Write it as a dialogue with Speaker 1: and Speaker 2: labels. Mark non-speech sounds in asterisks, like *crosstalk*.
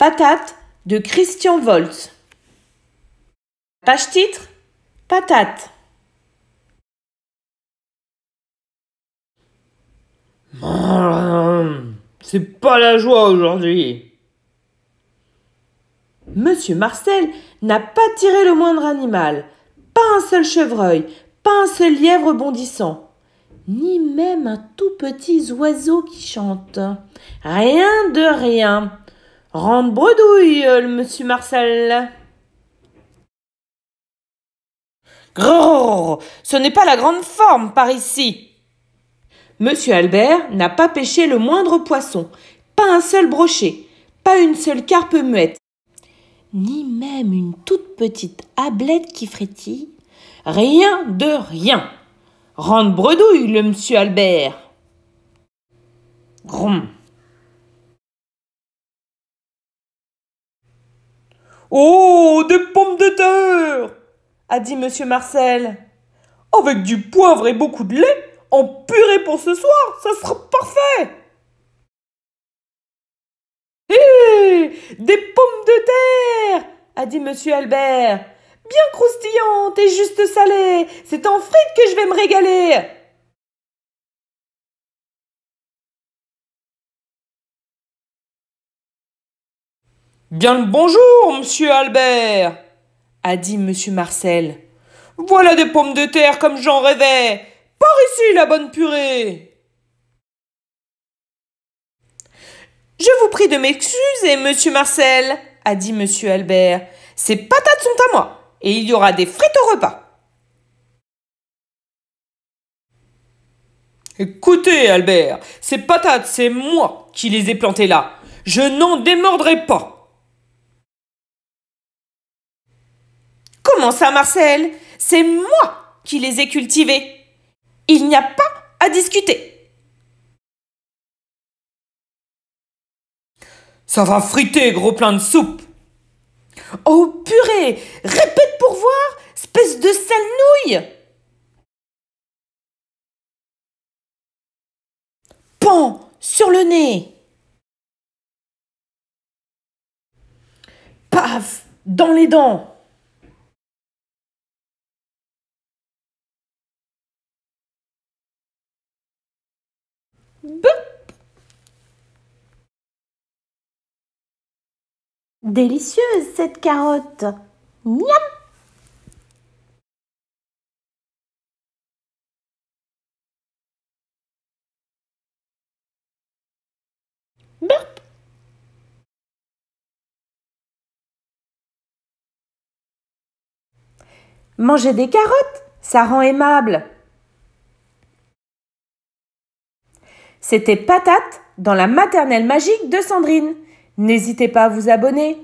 Speaker 1: Patate de Christian Volz. Page titre Patate.
Speaker 2: *laughs* C'est pas la joie aujourd'hui. Monsieur Marcel n'a pas tiré le moindre animal, pas un seul chevreuil, pas un seul lièvre bondissant, ni même un tout petit oiseau qui chante. Rien de rien. « Rendre bredouille, euh, monsieur Marcel. Grrr, ce n'est pas la grande forme par ici. Monsieur Albert n'a pas pêché le moindre poisson, pas un seul brochet, pas une seule carpe muette, ni même une toute petite ablette qui frétille. Rien de rien. Rende bredouille, le monsieur Albert. Oh, des pommes de terre a dit Monsieur Marcel. Avec du poivre et beaucoup de lait, en purée pour ce soir, ça sera parfait Hé Des pommes de terre a dit Monsieur Albert. Bien croustillantes et juste salées, c'est en frites que je vais me régaler Bien le bonjour, monsieur Albert, a dit monsieur Marcel. Voilà des pommes de terre comme j'en rêvais. Par ici, la bonne purée. Je vous prie de m'excuser, monsieur Marcel, a dit monsieur Albert. Ces patates sont à moi, et il y aura des frites au repas. Écoutez, Albert, ces patates, c'est moi qui les ai plantées là. Je n'en démordrai pas. Comment ça, Marcel C'est moi qui les ai cultivés. Il n'y a pas à discuter.
Speaker 1: Ça va friter, gros plein de soupe. Oh purée Répète pour voir, espèce de sale nouille Pan Sur le nez Paf Dans les dents Délicieuse cette carotte. Miam Manger des carottes,
Speaker 2: ça rend aimable. C'était Patate dans la maternelle magique de Sandrine. N'hésitez pas à vous abonner.